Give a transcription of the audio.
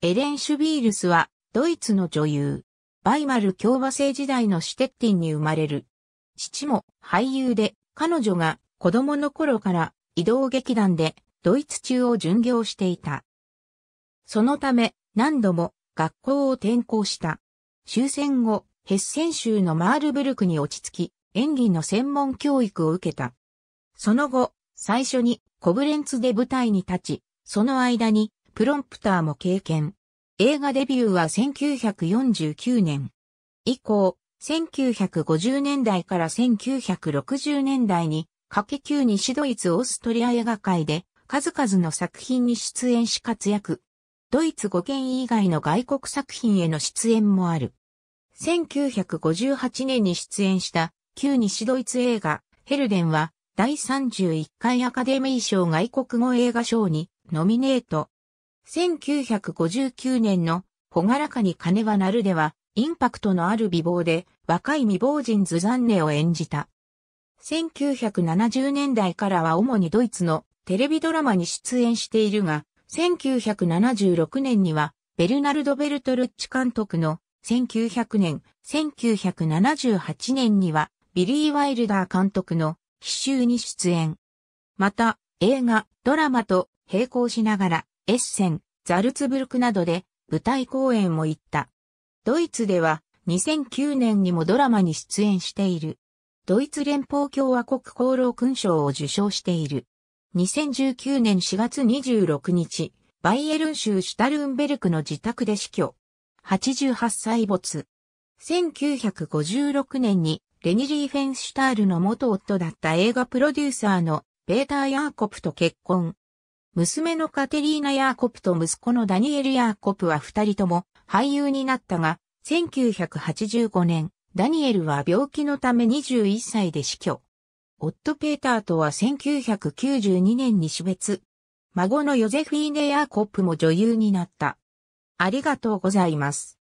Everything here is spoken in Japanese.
エレン・シュビールスは、ドイツの女優。バイマル共和制時代のシュテッティンに生まれる。父も俳優で、彼女が子供の頃から移動劇団でドイツ中を巡業していた。そのため、何度も学校を転校した。終戦後、ヘッセン州のマールブルクに落ち着き、演技の専門教育を受けた。その後、最初にコブレンツで舞台に立ち、その間にプロンプターも経験。映画デビューは1949年。以降、1950年代から1960年代に、かけ級西ドイツオーストリア映画界で、数々の作品に出演し活躍。ドイツ語圏以外の外国作品への出演もある。1958年に出演した旧西ドイツ映画ヘルデンは第31回アカデミー賞外国語映画賞にノミネート1959年のほがらかに金はなるでは、インパクトのある美貌で、若い未亡人ズザンネを演じた。1970年代からは主にドイツのテレビドラマに出演しているが、1976年には、ベルナルド・ベルトルッチ監督の1900年、1978年には、ビリー・ワイルダー監督の奇襲に出演。また、映画、ドラマと並行しながら、エッセン、ザルツブルクなどで舞台公演も行った。ドイツでは2009年にもドラマに出演している。ドイツ連邦共和国功労勲章を受賞している。2019年4月26日、バイエルン州シュタルンベルクの自宅で死去。88歳没。1956年にレニリー・フェンシュタールの元夫だった映画プロデューサーのベーター・ヤーコプと結婚。娘のカテリーナ・ヤーコプと息子のダニエル・ヤーコプは二人とも俳優になったが、1985年、ダニエルは病気のため21歳で死去。夫ペーターとは1992年に死別。孫のヨゼフィーネ・ヤーコップも女優になった。ありがとうございます。